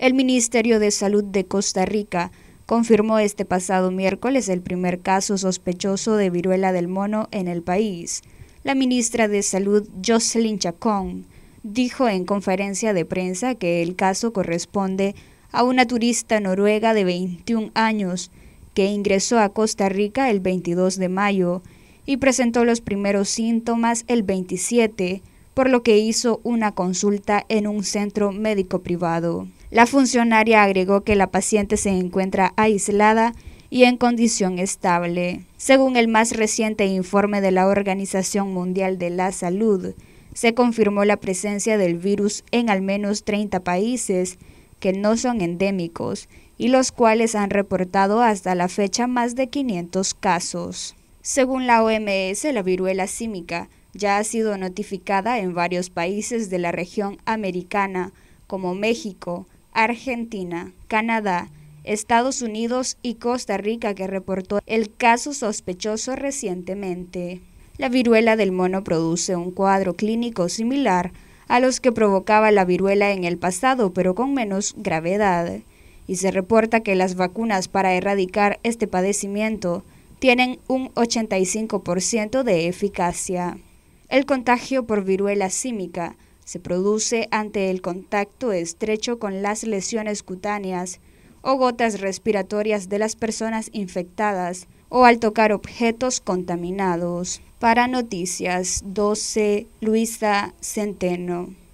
El Ministerio de Salud de Costa Rica confirmó este pasado miércoles el primer caso sospechoso de viruela del mono en el país. La ministra de Salud, Jocelyn Chacón, dijo en conferencia de prensa que el caso corresponde a una turista noruega de 21 años que ingresó a Costa Rica el 22 de mayo y presentó los primeros síntomas el 27, por lo que hizo una consulta en un centro médico privado. La funcionaria agregó que la paciente se encuentra aislada y en condición estable. Según el más reciente informe de la Organización Mundial de la Salud, se confirmó la presencia del virus en al menos 30 países que no son endémicos y los cuales han reportado hasta la fecha más de 500 casos. Según la OMS, la viruela símica ya ha sido notificada en varios países de la región americana, como México, Argentina, Canadá, Estados Unidos y Costa Rica que reportó el caso sospechoso recientemente. La viruela del mono produce un cuadro clínico similar a los que provocaba la viruela en el pasado, pero con menos gravedad. Y se reporta que las vacunas para erradicar este padecimiento tienen un 85% de eficacia. El contagio por viruela símica se produce ante el contacto estrecho con las lesiones cutáneas o gotas respiratorias de las personas infectadas o al tocar objetos contaminados. Para Noticias 12, Luisa Centeno.